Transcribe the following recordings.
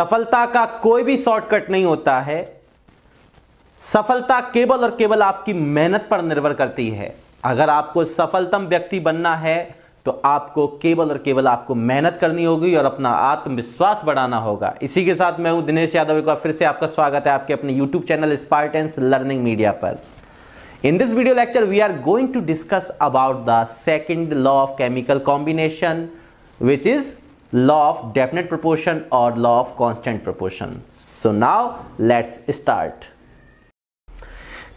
सफलता का कोई भी शॉर्टकट नहीं होता है सफलता केवल और केवल आपकी मेहनत पर निर्भर करती है अगर आपको सफलतम व्यक्ति बनना है तो आपको केवल और केवल आपको मेहनत करनी होगी और अपना आत्मविश्वास बढ़ाना होगा इसी के साथ मैं हूं दिनेश यादव एक बार फिर से आपका स्वागत है आपके अपने YouTube channel Spartans learning media पर in this video lecture we are going to discuss about the second law of chemical combination which is law of definite proportion or law of constant proportion. So now let's start.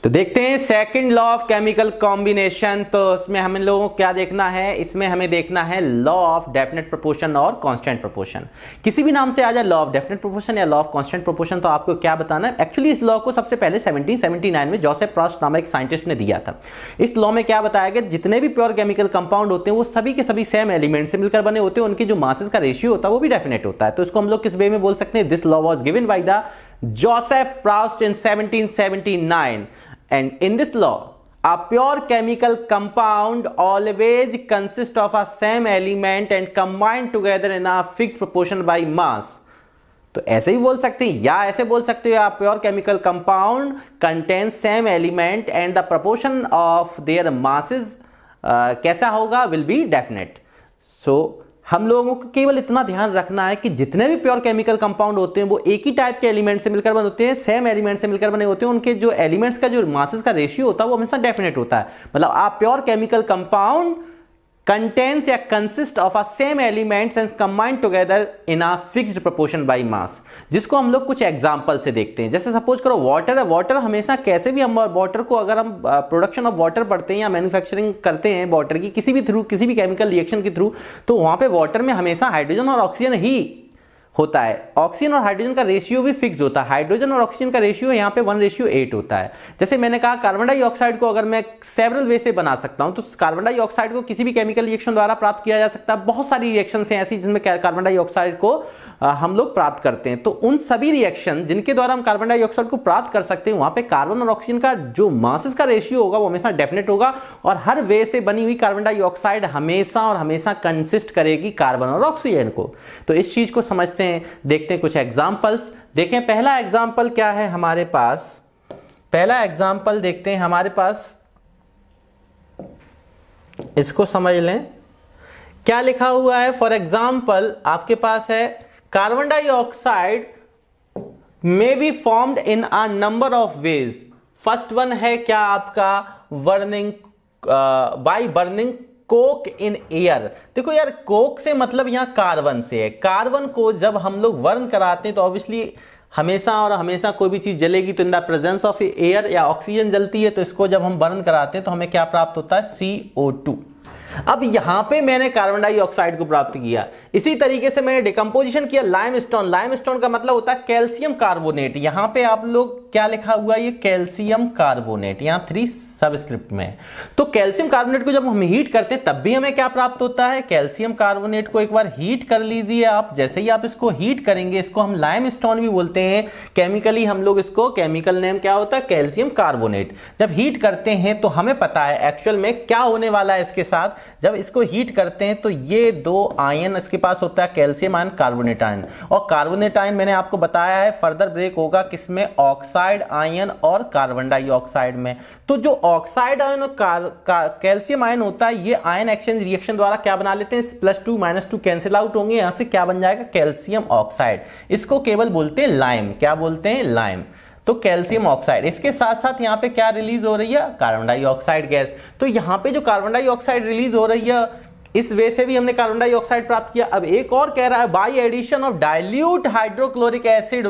तो देखते हैं second law of chemical combination तो उसमें हम लोगों को क्या देखना है इसमें हमें देखना है लॉ ऑफ डेफिनेट प्रोपोर्शन और कांस्टेंट प्रोपोर्शन किसी भी नाम से आ जाए लॉ ऑफ डेफिनेट प्रोपोर्शन या लॉ ऑफ कांस्टेंट प्रोपोर्शन तो आपको क्या बताना है एक्चुअली इस लॉ को सबसे पहले सेवनटीन में जोसेफ प्रॉस्ट नाम एक साइंटिस्ट ने दिया था इस लॉ में क्या बताया गया जितने भी प्योर केमिकल कंपाउंड होते हैं वो सभी के सभी सेम एलिमेंट से मिलकर बने होते हैं उनके जो मासेस का रेशियो होता है वो भी डेफिनेट होता है तो इसको हम लोग किस वे में बोल सकते हैं this law was given by the Joseph Proust in 1779 And in this law, a pure chemical compound always consists of a same element and combined together in a fixed proportion by mass. तो ऐसे ही बोल सकते हैं या ऐसे बोल सकते हो या pure chemical compound contain same element and the proportion of their masses कैसा होगा विल बी डेफिनेट सो हम लोगों को केवल इतना ध्यान रखना है कि जितने भी प्योर केमिकल कंपाउंड होते हैं वो एक ही टाइप के एलिमेंट से मिलकर बने होते हैं सेम एलिमेंट से मिलकर बने होते हैं उनके जो एलिमेंट्स का जो मासेस का रेशियो होता है वो हमेशा डेफिनेट होता है मतलब आप प्योर केमिकल कंपाउंड कंटेंस या consist of a same elements and combined together in a fixed proportion by mass जिसको हम लोग कुछ एग्जाम्पल से देखते हैं जैसे सपोज करो वाटर है वाटर हमेशा कैसे भी हम वाटर को अगर हम प्रोडक्शन ऑफ वाटर पढ़ते हैं या मैन्युफैक्चरिंग करते हैं वाटर की किसी भी थ्रू किसी भी केमिकल रिएक्शन के थ्रू तो वहाँ पे वाटर में हमेशा हाइड्रोजन और ऑक्सीजन ही होता है ऑक्सीजन और हाइड्रोजन का रेशियो भी फिक्स होता है हाइड्रोजन और ऑक्सीजन का रेशियो यहाँ पे वन रेशियो एट होता है जैसे मैंने कहा कार्बन डाइऑक्साइड को अगर मैं सेवरल वे से बना सकता हूँ तो कार्बन डाइऑक्साइड को किसी भी केमिकल रिएक्शन द्वारा प्राप्त किया जा सकता है बहुत सारी रिएक्शन हैं ऐसी जिसमें कार्बन डाइऑक्साइड को हम लोग प्राप्त करते हैं तो उन सभी रिएक्शन जिनके द्वारा हम कार्बन डाइऑक्साइड को प्राप्त कर सकते हैं वहां पे कार्बन और ऑक्सीजन का जो मासेस का रेशियो होगा वो हमेशा डेफिनेट होगा और हर वे से बनी हुई कार्बन डाइऑक्साइड हमेशा और हमेशा कंसिस्ट करेगी कार्बन और ऑक्सीजन को तो इस चीज को समझते हैं देखते हैं कुछ एग्जाम्पल्स देखें पहला एग्जाम्पल क्या है हमारे पास पहला एग्जाम्पल देखते हैं हमारे पास इसको समझ लें क्या लिखा हुआ है फॉर एग्जाम्पल आपके पास है carbon dioxide may be formed in a number of ways first one है क्या आपका burning by burning coke in air देखो यार कोक से मतलब यहाँ कार्बन से है कार्बन को जब हम लोग वर्न कराते हैं तो ऑब्वियसली हमेशा और हमेशा कोई भी चीज़ जलेगी तो in the presence of air या ऑक्सीजन जलती है तो इसको जब हम बर्न कराते हैं तो हमें क्या प्राप्त होता है सी ओ टू अब यहां पे मैंने कार्बन डाइऑक्साइड को प्राप्त किया इसी तरीके से मैंने डिकम्पोजिशन किया लाइम स्टोन लाइम स्टोन का मतलब होता है कैल्शियम कार्बोनेट यहां पे आप लोग क्या लिखा हुआ ये कैल्शियम कार्बोनेट यहां थ्री सबस्क्रिप्ट में तो कैल्शियम कार्बोनेट को जब हम हीट करते हैं तब भी हमें क्या प्राप्त होता है कैल्शियम कार्बोनेट को एक बार हीट कर लीजिए आप जैसे ही आप इसको हीट करेंगे इसको हम लाइम स्टोन भी बोलते हैं केमिकली हम लोग इसको केमिकल नेम क्या होता है कैल्शियम कार्बोनेट जब हीट करते हैं तो हमें पता है एक्चुअल में क्या होने वाला है इसके साथ जब इसको हीट करते हैं तो ये दो आयन इसके पास होता है कैल्शियम आयन कार्बोनेट आयन और कार्बोनेट आयन मैंने आपको बताया है फर्दर ब्रेक होगा किसमें ऑक्साइड आयन और कार्बन डाइऑक्साइड में तो जो ऑक्साइड आयन और कैल्शियम आयन होता है ये आयन एक्सचेंज रिएक्शन द्वारा क्या बना लेते हैं plus two minus two cancel out होंगे यहां से क्या बन जाएगा कैल्शियम ऑक्साइड इसको केवल बोलते हैं लाइम क्या बोलते हैं लाइम तो कैल्शियम ऑक्साइड इसके साथ साथ यहाँ पे क्या रिलीज हो रही है कार्बन डाइऑक्साइड गैस तो यहाँ पे जो कार्बन डाइऑक्साइड रिलीज हो रही है इस वे से भी हमने कार्बन डाइऑक्साइड प्राप्त किया अब एक और कह रहा है by addition of dilute hydrochloric acid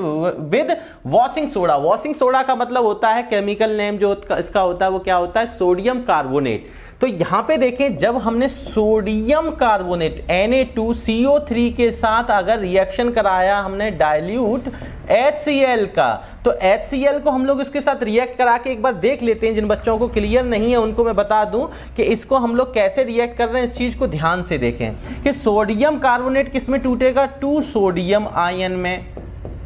with washing soda washing soda का मतलब होता है केमिकल नेम जो इसका होता है वो क्या होता है सोडियम कार्बोनेट तो यहां पे देखें जब हमने सोडियम कार्बोनेट Na2CO3 के साथ अगर रिएक्शन कराया हमने डाइल्यूट HCl का तो HCl को हम लोग इसके साथ रिएक्ट करा के एक बार देख लेते हैं जिन बच्चों को क्लियर नहीं है उनको मैं बता दूं कि इसको हम लोग कैसे रिएक्ट कर रहे हैं इस चीज़ को ध्यान से देखें कि सोडियम कार्बोनेट किस में टूटेगा टू सोडियम आयन में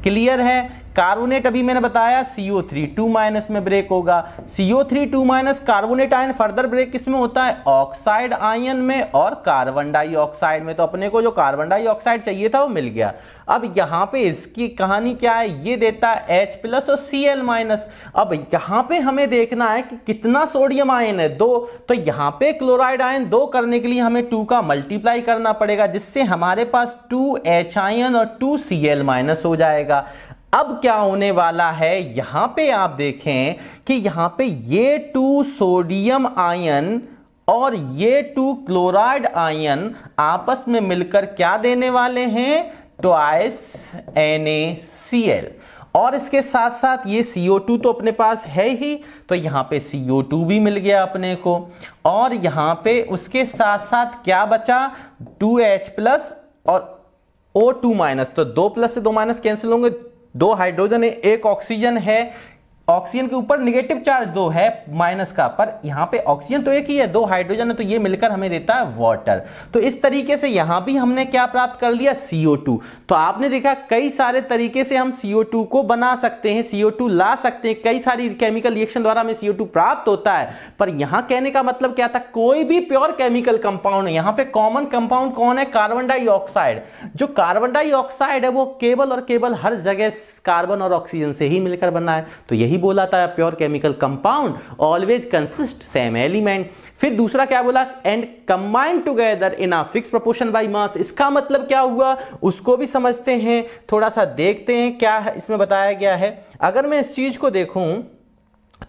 क्लियर है कार्बोनेट अभी मैंने बताया सीओ थ्री टू माइनस में ब्रेक होगा CO three two minus carbonate ion further break किसमें होता है ऑक्साइड आयन में और कार्बन डाइऑक्साइड में तो अपने को जो कार्बन डाइऑक्साइड चाहिए था वो मिल गया अब यहाँ पे इसकी कहानी क्या है ये देता है H प्लस और सी एल माइनस अब यहाँ पे हमें देखना है कि कितना सोडियम आयन है दो तो यहाँ पे क्लोराइड आयन दो करने के लिए हमें टू का मल्टीप्लाई करना पड़ेगा जिससे हमारे पास टू एच आयन और टू सी एल माइनस हो जाएगा अब क्या होने वाला है यहां पे आप देखें कि यहां पे ये टू सोडियम आयन और ये टू क्लोराइड आयन आपस में मिलकर क्या देने वाले हैं ट्वाइस एन और इसके साथ साथ ये CO2 तो अपने पास है ही तो यहाँ पे CO2 भी मिल गया अपने को और यहाँ पे उसके साथ साथ क्या बचा 2H प्लस और O2 माइनस तो दो प्लस से दो माइनस कैंसिल होंगे दो हाइड्रोजन है एक ऑक्सीजन है ऑक्सीजन के ऊपर निगेटिव चार्ज दो है माइनस का पर यहाँ पे ऑक्सीजन तो एक ही है दो हाइड्रोजन है तो ये मिलकर हमें देता है वाटर तो इस तरीके से यहाँ भी हमने क्या प्राप्त कर लिया CO2 तो आपने देखा कई सारे तरीके से हम CO2 को बना सकते हैं CO2 ला सकते हैं कई सारी केमिकल रिएक्शन द्वारा हमें CO2 प्राप्त होता है पर यहाँ कहने का मतलब क्या था कोई भी प्योर केमिकल कंपाउंड यहाँ पे कॉमन कंपाउंड कौन है कार्बन डाइऑक्साइड जो कार्बन डाइऑक्साइड है वो केवल और केवल हर जगह कार्बन और ऑक्सीजन से ही मिलकर बना है तो यही ही बोला था pure chemical compound always consist same element फिर दूसरा क्या बोला and combined together in a fix proportion by mass इसका मतलब क्या हुआ उसको भी समझते हैं थोड़ा सा देखते हैं क्या है? इसमें बताया गया है अगर मैं इस चीज़ को देखूं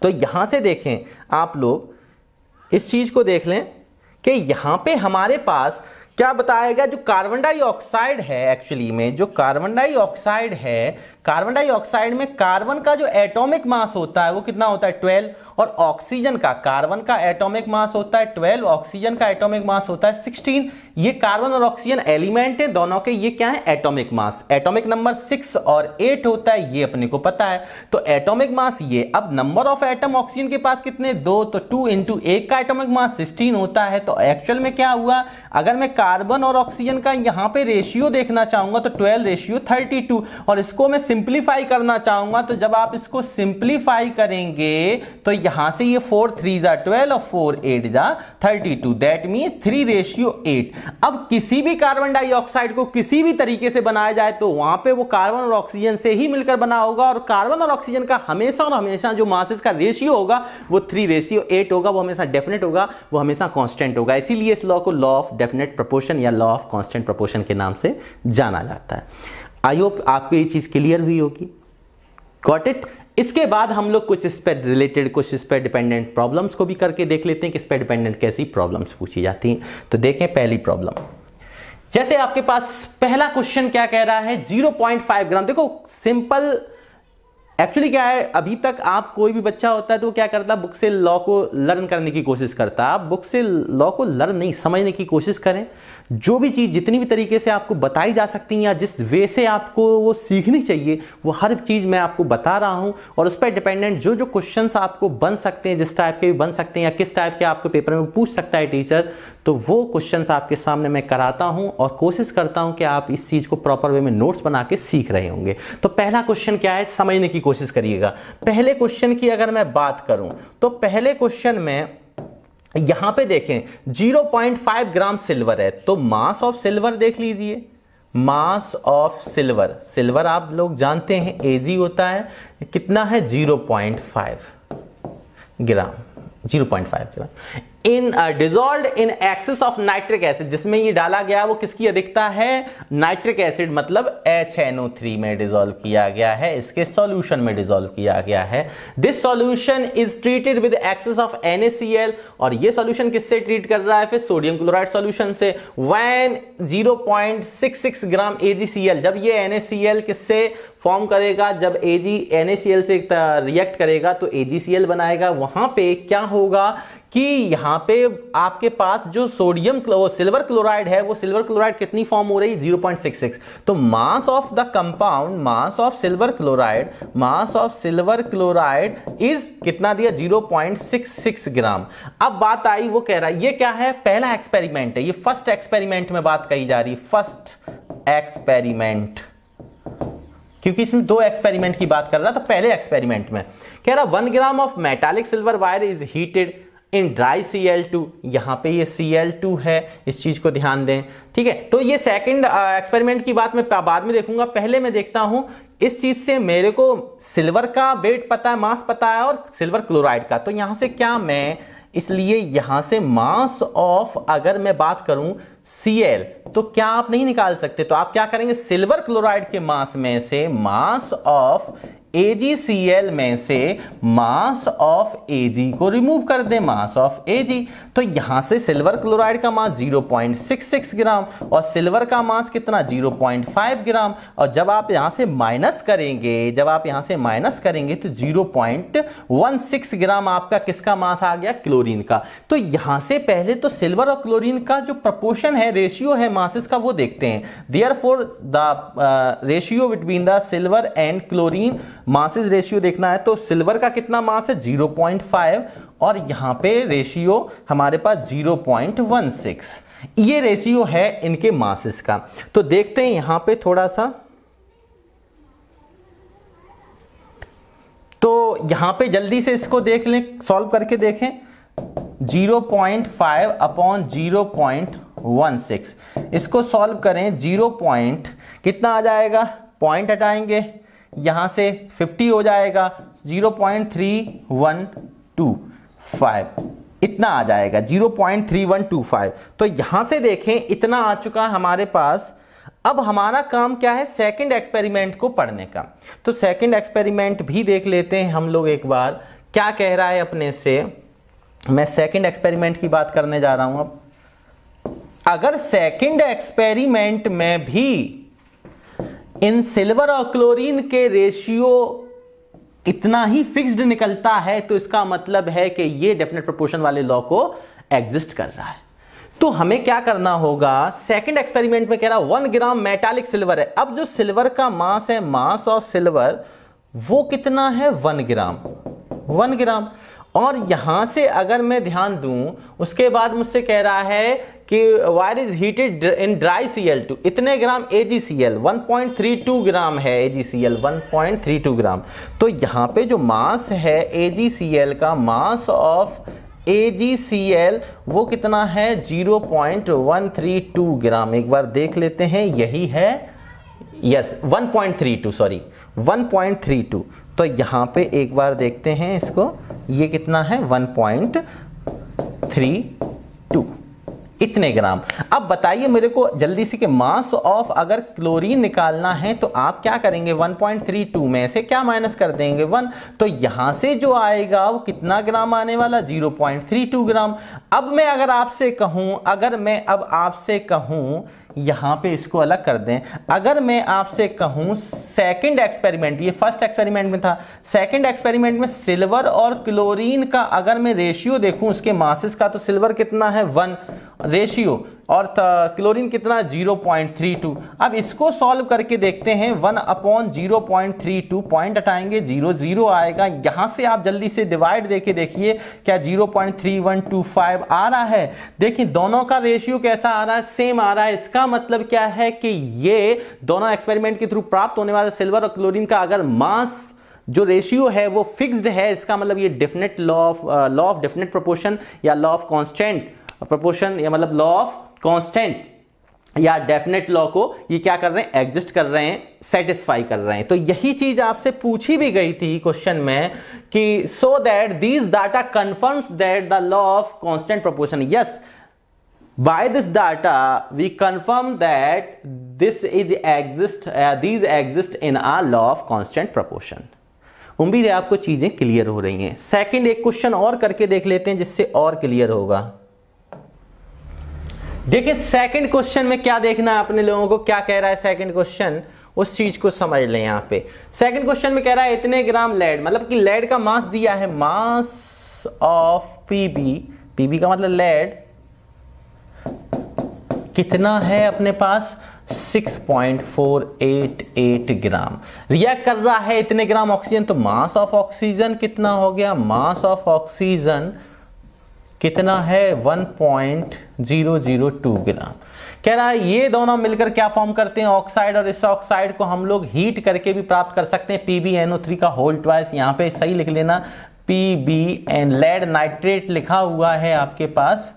तो यहां से देखें आप लोग इस चीज़ को देख लें कि यहां पे हमारे पास क्या बताया गया जो कार्बन डाइऑक्साइड है एक्चुअली में जो कार्बन डाइऑक्साइड है कार्बन डाइऑक्साइड में कार्बन का जो एटॉमिक मास होता है वो कितना होता है 12 और ऑक्सीजन का कार्बन का एटॉमिक मास होता है 12 ऑक्सीजन का एटॉमिक मास होता है 16 ये कार्बन और ऑक्सीजन एलिमेंट है दोनों के ये क्या है एटॉमिक मास एटॉमिक नंबर 6 और 8 होता है ये अपने को पता है तो एटोमिक मास ये अब नंबर ऑफ एटम ऑक्सीजन के पास कितने दो तो टू इंटू का एटोमिक मास सिक्सटीन होता है तो एक्चुअल में क्या हुआ अगर मैं कार्बन और ऑक्सीजन का यहाँ पे रेशियो देखना चाहूंगा तो ट्वेल्व रेशियो थर्टी और इसको मैं सिंप्लीफाई करना चाहूंगा तो जब आप इसको सिंप्लीफाई करेंगे तो यहां से ये फोर थ्री जा ट्वेल्व और फोर एट जा thirty two that mean three ratio eight अब किसी भी कार्बन डाइऑक्साइड को किसी भी तरीके से बनाया जाए तो वहां पे वो कार्बन और ऑक्सीजन से ही मिलकर बना होगा और कार्बन और ऑक्सीजन का हमेशा और हमेशा जो मासिस का रेशियो होगा वो थ्री रेशियो एट होगा वो हमेशा डेफिनेट होगा वो हमेशा कॉन्स्टेंट होगा इसीलिए इस लॉ को लॉ ऑफ डेफिनेट प्रपोर्शन या लॉ ऑफ कॉन्स्टेंट प्रपोर्शन के नाम से जाना जाता है आई होप आपको ये चीज़ क्लियर हुई होगी गॉट इट इसके बाद हम लोग कुछ इस पर रिलेटेड कुछ इस पर डिपेंडेंट प्रॉब्लम्स को भी करके देख लेते हैं कि इस पर डिपेंडेंट कैसी प्रॉब्लम्स पूछी जाती हैं तो देखें पहली प्रॉब्लम जैसे आपके पास पहला क्वेश्चन क्या कह रहा है 0.5 ग्राम देखो सिंपल एक्चुअली क्या है अभी तक आप कोई भी बच्चा होता है तो क्या करता है बुक से लॉ को लर्न करने की कोशिश करता है आप बुक से लॉ को लर्न नहीं समझने की कोशिश करें जो भी चीज़ जितनी भी तरीके से आपको बताई जा सकती है या जिस वे से आपको वो सीखनी चाहिए वो हर चीज़ मैं आपको बता रहा हूँ और उस पर डिपेंडेंट जो जो क्वेश्चन आपको बन सकते हैं जिस टाइप के भी बन सकते हैं या किस टाइप के आपको पेपर में पूछ सकता है टीचर तो वो क्वेश्चन आपके सामने मैं कराता हूं और कोशिश करता हूं कि आप इस चीज़ को प्रॉपर वे में नोट्स बना के सीख रहे होंगे तो पहला क्वेश्चन क्या है समझने की कोशिश करिएगा पहले क्वेश्चन की अगर मैं बात करूं तो पहले क्वेश्चन में यहां पे देखें 0.5 ग्राम सिल्वर है तो मास ऑफ सिल्वर देख लीजिए मास ऑफ सिल्वर सिल्वर आप लोग जानते हैं एजी होता है कितना है 0.5 gram 0.5 gram in dissolve in excess of nitric acid जिसमें ये डाला गया वो किसकी अधिकता है नाइट्रिक एसिड मतलब एच एन ओ थ्री में डिजोल्व किया गया है इसके सॉल्यूशन में डिजोल्व किया गया है this solution is treated with excess of NaCl और ये सॉल्यूशन किससे ट्रीट कर रहा है फिर सोडियम क्लोराइड सोल्यूशन से वैन 0.66 ग्राम AgCl जब ये NaCl किससे फॉर्म करेगा जब ए जी से रिएक्ट करेगा तो ए बनाएगा वहां पे क्या होगा कि यहाँ पे आपके पास जो सोडियम क्लो, सिल्वर क्लोराइड है वो सिल्वर क्लोराइड कितनी फॉर्म हो रही है 0.66 तो mass of the compound mass of silver chloride mass of silver chloride is कितना दिया 0.66 ग्राम अब बात आई वो कह रहा है ये क्या है पहला एक्सपेरिमेंट है ये फर्स्ट एक्सपेरिमेंट में बात कही जा रही है फर्स्ट एक्सपेरिमेंट क्योंकि इसमें दो एक्सपेरिमेंट की बात कर रहा था पहले एक्सपेरिमेंट में कह रहा one gram of metallic silver wire is heated in dry C L two यहाँ पे ये सी एल टू है इस चीज़ को ध्यान दें ठीक है तो ये सेकंड एक्सपेरिमेंट की बात मैं बाद में देखूंगा पहले मैं देखता हूं इस चीज़ से मेरे को सिल्वर का वेट पता है मास पता है और सिल्वर क्लोराइड का तो यहां से क्या मैं इसलिए यहां से मास ऑफ अगर मैं बात करूं Cl तो क्या आप नहीं निकाल सकते तो आप क्या करेंगे सिल्वर क्लोराइड के मास में से मास ऑफ AgCl में से मास ऑफ Ag को रिमूव कर दें मास ऑफ Ag तो यहां से सिल्वर क्लोराइड का मास 0.66 ग्राम और सिल्वर का मास कितना 0.5 ग्राम और जब आप यहां से माइनस करेंगे जब आप यहां से माइनस करेंगे तो 0.16 ग्राम आपका किसका मास आ गया क्लोरीन का तो यहां से पहले तो सिल्वर और क्लोरीन का जो प्रपोर्शन है रेशियो है मासिस का वो देखते हैं therefore the ratio between the silver and chlorine masses ratio देखना है तो सिल्वर का कितना मास है जीरो पॉइंट फाइव और यहाँ पे रेशियो हमारे पास जीरो पॉइंट वन सिक्स ये रेशियो है इनके मासिस का तो देखते हैं यहाँ पे थोड़ा सा तो यहाँ पे जल्दी से इसको देख लें सॉल्व करके देखें 0.5 अपॉन सिक्स इसको सॉल्व करें 0. पॉइंट कितना आ जाएगा पॉइंट हटाएंगे यहां से 50 हो जाएगा 0.3125 इतना आ जाएगा 0.3125 तो यहां से देखें इतना आ चुका है हमारे पास अब हमारा काम क्या है सेकंड एक्सपेरिमेंट को पढ़ने का तो सेकंड एक्सपेरिमेंट भी देख लेते हैं हम लोग एक बार क्या कह रहा है अपने से मैं सेकंड एक्सपेरिमेंट की बात करने जा रहा हूं अब अगर सेकंड एक्सपेरिमेंट में भी इन सिल्वर और क्लोरीन के रेशियो इतना ही फिक्स्ड निकलता है तो इसका मतलब है कि ये डेफिनेट प्रोपोर्शन वाले लॉ को एग्जिस्ट कर रहा है तो हमें क्या करना होगा सेकंड एक्सपेरिमेंट में कह रहा वन ग्राम मेटालिक सिल्वर है अब जो सिल्वर का मास है मास ऑफ सिल्वर वो कितना है वन ग्राम वन ग्राम और यहां से अगर मैं ध्यान दूं उसके बाद मुझसे कह रहा है कि wire is heated in dry C L two इतने gram A G C L one point three two gram है A G C L one point three two gram तो यहाँ पे जो मास है ए जी सी एल का mass of A G C L वो कितना है zero point one three two gram एक बार देख लेते हैं यही है yes one point three two sorry one point three two तो यहाँ पे एक बार देखते हैं इसको ये कितना है वन पॉइंट थ्री टू इतने ग्राम अब बताइए मेरे को जल्दी से कि मास ऑफ अगर क्लोरीन निकालना है तो आप क्या करेंगे 1.32 में से क्या माइनस कर देंगे 1 तो यहां से जो आएगा वो कितना ग्राम आने वाला 0.32 ग्राम अब मैं अगर आपसे कहूं अगर मैं अब आपसे कहूं यहां पे इसको अलग कर दें अगर मैं आपसे कहूं सेकंड एक्सपेरिमेंट ये फर्स्ट एक्सपेरिमेंट में था सेकंड एक्सपेरिमेंट में सिल्वर और क्लोरीन का अगर मैं रेशियो देखूं उसके मासिस का तो सिल्वर कितना है वन रेशियो और क्लोरीन कितना 0.32 अब इसको सॉल्व करके देखते हैं one upon zero point three two point हटाएंगे जीरो जीरो आएगा यहां से आप जल्दी से डिवाइड देके देखिए क्या zero point three one two five आ रहा है देखिए दोनों का रेशियो कैसा आ रहा है सेम आ रहा है इसका मतलब क्या है कि ये दोनों एक्सपेरिमेंट के थ्रू प्राप्त होने वाला सिल्वर और क्लोरिन का अगर मास जो रेशियो है वो फिक्स्ड है इसका मतलब ये definite law of law of definite proportion या लॉ ऑफ कॉन्स्टेंट प्रपोर्शन या मतलब लॉ ऑफ कांस्टेंट या डेफिनेट लॉ को ये क्या कर रहे हैं एग्जिस्ट कर रहे हैं सेटिस्फाई कर रहे हैं तो यही चीज आपसे पूछी भी गई थी क्वेश्चन में कि so that these data confirms that the law of constant proportion yes by this data we confirm that this is exist uh, these exist in our law of constant proportion उम्मीद है आपको चीजें clear हो रही हैं second एक question और करके देख लेते हैं जिससे और क्लियर होगा देखिए सेकंड क्वेश्चन में क्या देखना है अपने लोगों को क्या कह रहा है सेकंड क्वेश्चन उस चीज को समझ लें यहां पे सेकंड क्वेश्चन में कह रहा है इतने ग्राम लेड मतलब कि लेड का मास दिया है मास ऑफ पीबी पीबी का मतलब लेड कितना है अपने पास 6.488 ग्राम रिएक्ट कर रहा है इतने ग्राम ऑक्सीजन तो मास ऑफ ऑक्सीजन कितना हो गया मास ऑफ ऑक्सीजन कितना है 1.002 ग्राम कह रहा है ये दोनों मिलकर क्या फॉर्म करते हैं ऑक्साइड और इस ऑक्साइड को हम लोग हीट करके भी प्राप्त कर सकते हैं पी का होल ट्वाइस यहाँ पे सही लिख लेना P B N lead nitrate लिखा हुआ है आपके पास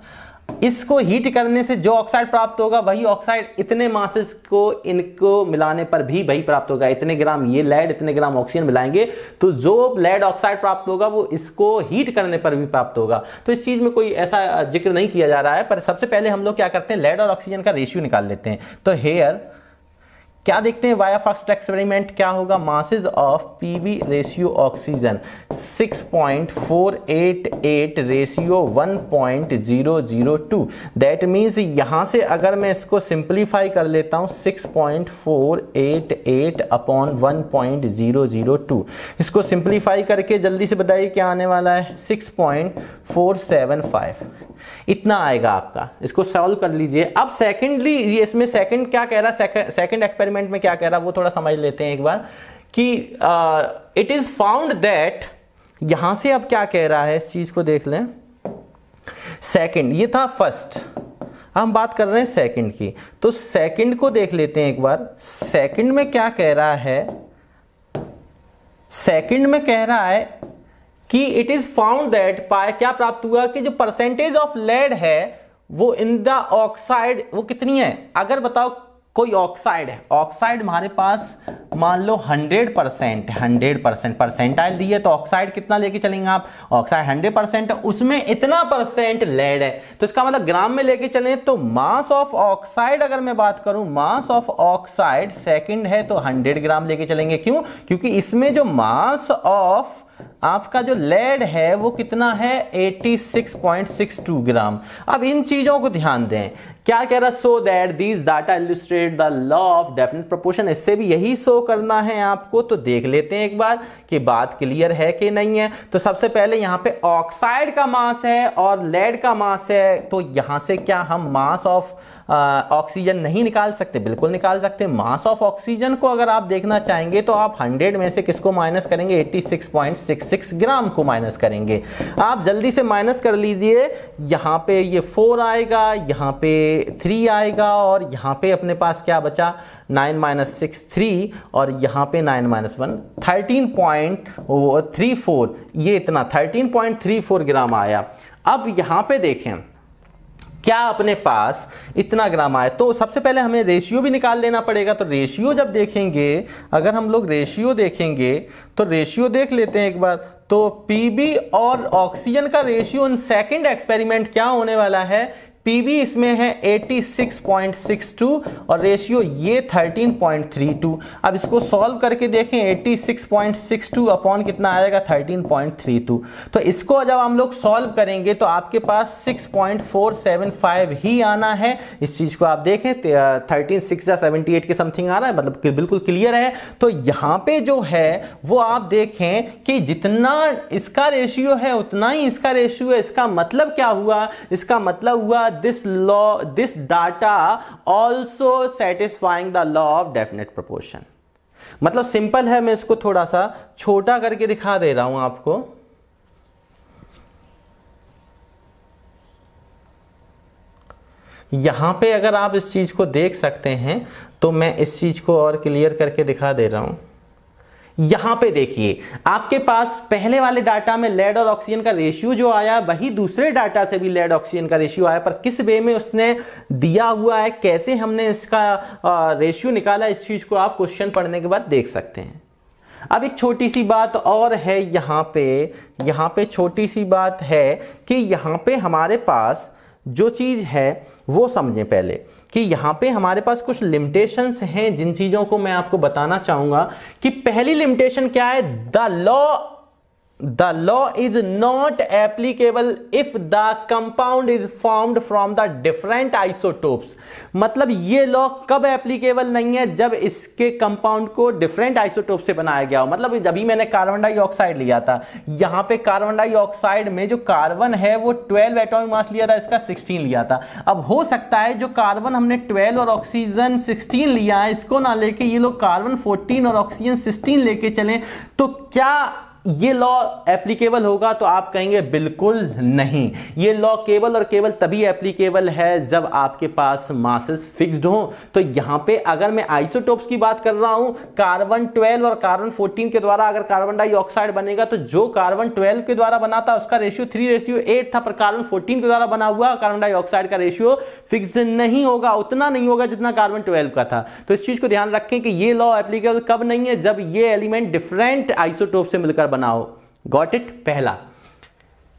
इसको हीट करने से जो ऑक्साइड प्राप्त होगा वही ऑक्साइड इतने मासेस को इनको मिलाने पर भी वही प्राप्त होगा इतने ग्राम ये लेड इतने ग्राम ऑक्सीजन मिलाएंगे तो जो लेड ऑक्साइड प्राप्त होगा वो इसको हीट करने पर भी प्राप्त होगा तो इस चीज में कोई ऐसा जिक्र नहीं किया जा रहा है पर सबसे पहले हम लोग क्या करते हैं लेड और ऑक्सीजन का रेशियो निकाल लेते हैं तो हेयर क्या देखते हैं वाया फर्स्ट एक्सपेरिमेंट क्या होगा masses of PV ratio oxygen 6.488 ratio 1.002 that means यहां से अगर मैं इसको सिंपलीफाई कर लेता हूं 6.488 अपॉन 1.002 इसको सिंपलीफाई करके जल्दी से बताइए क्या आने वाला है 6.475 इतना आएगा आपका इसको सॉल्व कर लीजिए अब सेकेंडली ये इसमें सेकेंड क्या कह रहा है सेकेंड एक्सपेरिमेंट में क्या कह रहा है वो थोड़ा समझ लेते हैं एक बार कि इट इज़ फाउंड दैट यहां से अब क्या कह रहा है इस चीज़ को देख लें सेकेंड ये था फर्स्ट हम बात कर रहे हैं सेकंड की तो सेकंड को देख लेते हैं एक बार सेकंड में क्या कह रहा है सेकंड में कह रहा है कि इट इज फाउंड दैट क्या प्राप्त हुआ कि जो परसेंटेज ऑफ लेड है वो इन द ऑक्साइड वो कितनी है अगर बताओ कोई ऑक्साइड है ऑक्साइड हमारे पास मान लो 100 परसेंट हंड्रेड परसेंट परसेंटाइल दी है तो ऑक्साइड कितना लेके चलेंगे आप ऑक्साइड 100 परसेंट है उसमें इतना परसेंट लेड है तो इसका मतलब ग्राम में लेके चलें तो मास ऑफ ऑक्साइड अगर मैं बात करूं मास ऑफ ऑक्साइड सेकंड है तो 100 ग्राम लेके चलेंगे क्यों क्योंकि इसमें जो मास ऑफ आपका जो लेड है वो कितना है 86.62 ग्राम अब इन चीज़ों को ध्यान दें क्या कह रहा so that these data illustrate the law of definite proportion इससे भी यही शो करना है आपको तो देख लेते हैं एक बार कि बात क्लियर है कि नहीं है तो सबसे पहले यहां पे ऑक्साइड का मास है और लेड का मास है तो यहां से क्या हम मास ऑफ ऑक्सीजन नहीं निकाल सकते बिल्कुल निकाल सकते मास ऑफ ऑक्सीजन को अगर आप देखना चाहेंगे तो आप 100 में से किसको माइनस करेंगे 86.66 ग्राम को माइनस करेंगे आप जल्दी से माइनस कर लीजिए यहाँ पे ये फोर आएगा यहाँ पे थ्री आएगा और यहाँ पे अपने पास क्या बचा नाइन माइनस सिक्स थ्री और यहाँ पे nine minus one thirteen point three four ये इतना thirteen point three four gram आया अब यहाँ पे देखें क्या अपने पास इतना ग्राम आए तो सबसे पहले हमें रेशियो भी निकाल लेना पड़ेगा तो रेशियो जब देखेंगे अगर हम लोग रेशियो देखेंगे तो रेशियो देख लेते हैं एक बार तो पीबी और ऑक्सीजन का रेशियो इन सेकंड एक्सपेरिमेंट क्या होने वाला है पीवी इसमें है 86.62 और रेशियो ये 13.32 अब इसको सॉल्व करके देखें 86.62 अपॉन कितना आएगा 13.32 तो इसको जब हम लोग सॉल्व करेंगे तो आपके पास 6.475 ही आना है इस चीज़ को आप देखें थर्टीन सिक्स या सेवेंटी के समथिंग आ रहा है मतलब बिल्कुल क्लियर है तो यहाँ पे जो है वो आप देखें कि जितना इसका रेशियो है उतना ही इसका रेशियो है इसका मतलब क्या हुआ इसका मतलब हुआ this law this data also satisfying the law of definite proportion मतलब सिंपल है मैं इसको थोड़ा सा छोटा करके दिखा दे रहा हूं आपको यहां पे अगर आप इस चीज को देख सकते हैं तो मैं इस चीज को और क्लियर करके दिखा दे रहा हूं यहां पे देखिए आपके पास पहले वाले डाटा में लेड और ऑक्सीजन का रेशियो जो आया वही दूसरे डाटा से भी लेड ऑक्सीजन का रेशियो आया पर किस वे में उसने दिया हुआ है कैसे हमने इसका रेशियो निकाला इस चीज को आप क्वेश्चन पढ़ने के बाद देख सकते हैं अब एक छोटी सी बात और है यहां पे यहां पे छोटी सी बात है कि यहां पे हमारे पास जो चीज़ है वो समझें पहले कि यहाँ पे हमारे पास कुछ लिमिटेशंस हैं जिन चीज़ों को मैं आपको बताना चाहूंगा कि पहली लिमिटेशन क्या है the law the law is not applicable if the compound is formed from the different isotopes मतलब ये लॉ कब एप्लीकेबल नहीं है जब इसके कंपाउंड को डिफरेंट आइसोटोप से बनाया गया हो मतलब जब ही मैंने कार्बन डाइऑक्साइड लिया था यहां पे कार्बन डाइऑक्साइड में जो कार्बन है वो 12 एटॉमिक मास लिया था इसका 16 लिया था अब हो सकता है जो कार्बन हमने 12 और ऑक्सीजन 16 लिया है इसको ना लेके ये लोग कार्बन 14 और ऑक्सीजन 16 लेके चले तो क्या ये लॉ एप्लीकेबल होगा तो आप कहेंगे बिल्कुल नहीं ये लॉ केवल और केवल तभी एप्लीकेबल है जब आपके पास मासेस फिक्स्ड हो तो यहां पे अगर मैं आइसोटोप्स की बात कर रहा हूं कार्बन 12 और कार्बन 14 के द्वारा अगर कार्बन डाइऑक्साइड बनेगा तो जो कार्बन 12 के द्वारा बना था उसका रेशियो थ्री रेशियो एट था पर कार्बन फोर्टीन के द्वारा बना हुआ कार्बन डाइऑक्साइड का रेशियो फिक्स नहीं होगा उतना नहीं होगा जितना कार्बन ट्वेल्व का था तो इस चीज को ध्यान रखें कि ये लॉ एप्लीकेबल कब नहीं है जब ये एलिमेंट डिफरेंट आइसोटोप से मिलकर बनाओ गॉट इट पहला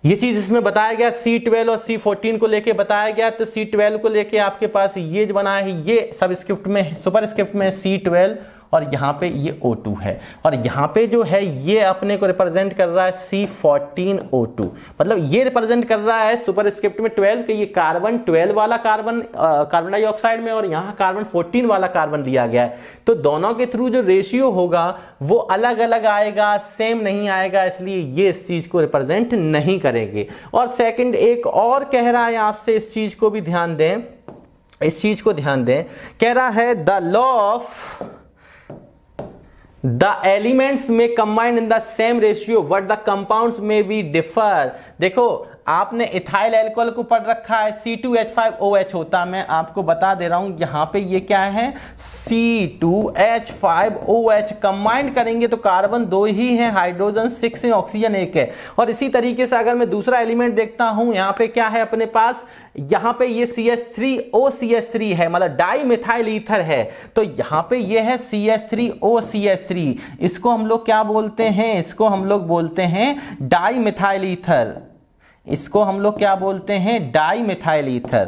ये चीज इसमें बताया गया सी ट्वेल्व और सी फोर्टीन को लेके बताया गया तो सी ट्वेल्व को लेके आपके पास ये बनाया है ये सब स्क्रिप्ट में सुपर स्क्रिप्ट में सी ट्वेल्व और यहाँ पे ये O2 है और यहाँ पे जो है ये अपने को रिप्रेजेंट कर रहा है सी C14O2 मतलब ये रिप्रेजेंट कर रहा है सुपर स्क्रिप्ट में 12 के ये कार्बन 12 वाला कार्बन कार्बन डाइऑक्साइड में और यहाँ कार्बन 14 वाला कार्बन लिया गया है तो दोनों के थ्रू जो रेशियो होगा वो अलग अलग आएगा सेम नहीं आएगा इसलिए ये इस चीज़ को रिप्रेजेंट नहीं करेंगे और सेकेंड एक और कह रहा है आपसे इस चीज़ को भी ध्यान दें इस चीज़ को ध्यान दें कह रहा है the law of the elements may combine in the same ratio but the compounds may be differ देखो आपने इथाइल एल्कोहल को पढ़ रखा है C two H five O H होता मैं आपको बता दे रहा हूं यहां पे ये क्या है C two H five O H combined करेंगे तो कार्बन दो ही है हाइड्रोजन सिक्स है ऑक्सीजन एक है और इसी तरीके से अगर मैं दूसरा एलिमेंट देखता हूं यहाँ पे क्या है अपने पास यहां पे ये C S three O C S three है मतलब डाई मिथाइल ईथर है तो यहां पे ये है C S three O C S three इसको हम लोग क्या बोलते हैं इसको हम लोग बोलते हैं डाई मिथाइल ईथर इसको हम लोग क्या बोलते हैं डाई मिथाइल ईथर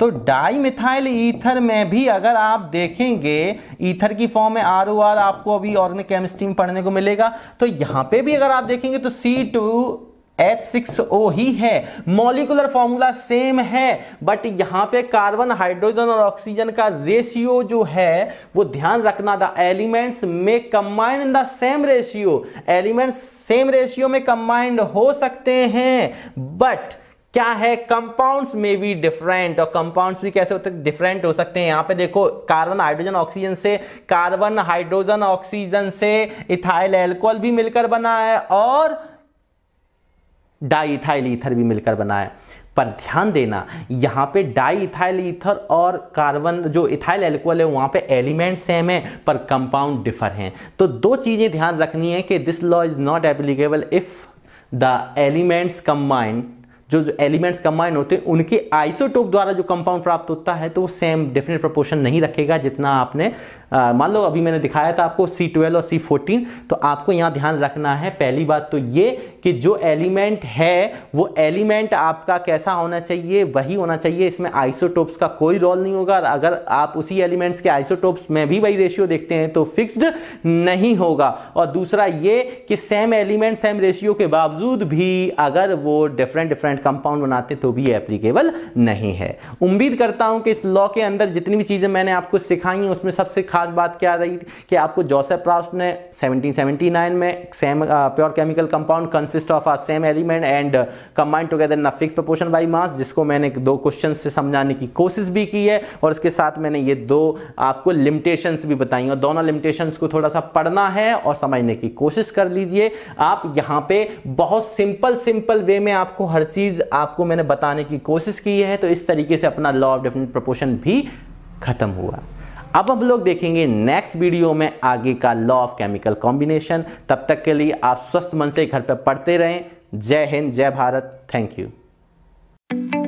तो डाई मिथाइल ईथर में भी अगर आप देखेंगे ईथर की फॉर्म में आर ओ आर आपको अभी ऑर्गेनिक केमिस्ट्री में पढ़ने को मिलेगा तो यहां पे भी अगर आप देखेंगे तो सी टू H6O ही है मॉलिकुलर फॉर्मूला सेम है बट यहाँ पे कार्बन हाइड्रोजन और ऑक्सीजन का रेशियो जो है वो ध्यान रखना था एलिमेंट्स में combined in the same ratio elements same ratio में कंबाइंड हो सकते हैं बट क्या है कंपाउंड्स में भी डिफरेंट और कंपाउंड्स भी कैसे होते डिफरेंट हो सकते हैं यहाँ पे देखो कार्बन हाइड्रोजन ऑक्सीजन से कार्बन हाइड्रोजन ऑक्सीजन से इथाइल एल्कोहल भी मिलकर बना है और डाईथाइल ईथर भी मिलकर बना है पर ध्यान देना यहाँ पे डाई इथाइल ईथर और कार्बन जो इथाइल एल्कोहल है वहाँ पे एलिमेंट सेम है पर कंपाउंड डिफर हैं तो दो चीज़ें ध्यान रखनी है कि this law is not applicable if the elements combined जो जो एलिमेंट्स कम्बाइंड होते हैं उनके आइसोटोप द्वारा जो कंपाउंड प्राप्त होता है तो वो सेम डेफिनेट प्रपोर्शन नहीं रखेगा जितना आपने मान लो अभी मैंने दिखाया था आपको सी ट्वेल्व और सी फोर्टीन तो आपको यहाँ ध्यान रखना है पहली बात तो ये कि जो एलिमेंट है वो एलिमेंट आपका कैसा होना चाहिए वही होना चाहिए इसमें आइसोटोप्स का कोई रोल नहीं होगा अगर आप उसी एलिमेंट्स के आइसोटोप्स में भी वही रेशियो देखते हैं तो फिक्स्ड नहीं होगा और दूसरा ये कि सेम एलिमेंट सेम रेशियो के बावजूद भी अगर वो डिफरेंट डिफरेंट कंपाउंड बनाते तो भी एप्लीकेबल नहीं है उम्मीद करता हूं कि इस लॉ के अंदर जितनी भी चीज़ें मैंने आपको सिखाई हैं उसमें सबसे खास बात क्या रही कि आपको जोसेफ प्रास्ट ने 1779 में same pure chemical compound consist of are same element and combined together in a fix proportion by mass जिसको मैंने दो क्वेश्चन से समझाने की कोशिश भी की है और इसके साथ मैंने ये दो आपको लिमिटेशंस भी बताई और दोनों लिमिटेशंस को थोड़ा सा पढ़ना है और समझने की कोशिश कर लीजिए आप यहाँ पे बहुत सिंपल सिंपल वे में आपको हर चीज़ आपको मैंने बताने की कोशिश की है तो इस तरीके से अपना लॉ ऑफ डिफरेंट प्रोपोर्शन भी खत्म हुआ अब हम लोग देखेंगे नेक्स्ट वीडियो में आगे का लॉ ऑफ केमिकल कॉम्बिनेशन तब तक के लिए आप स्वस्थ मन से घर पर पढ़ते रहें जय हिंद जय भारत थैंक यू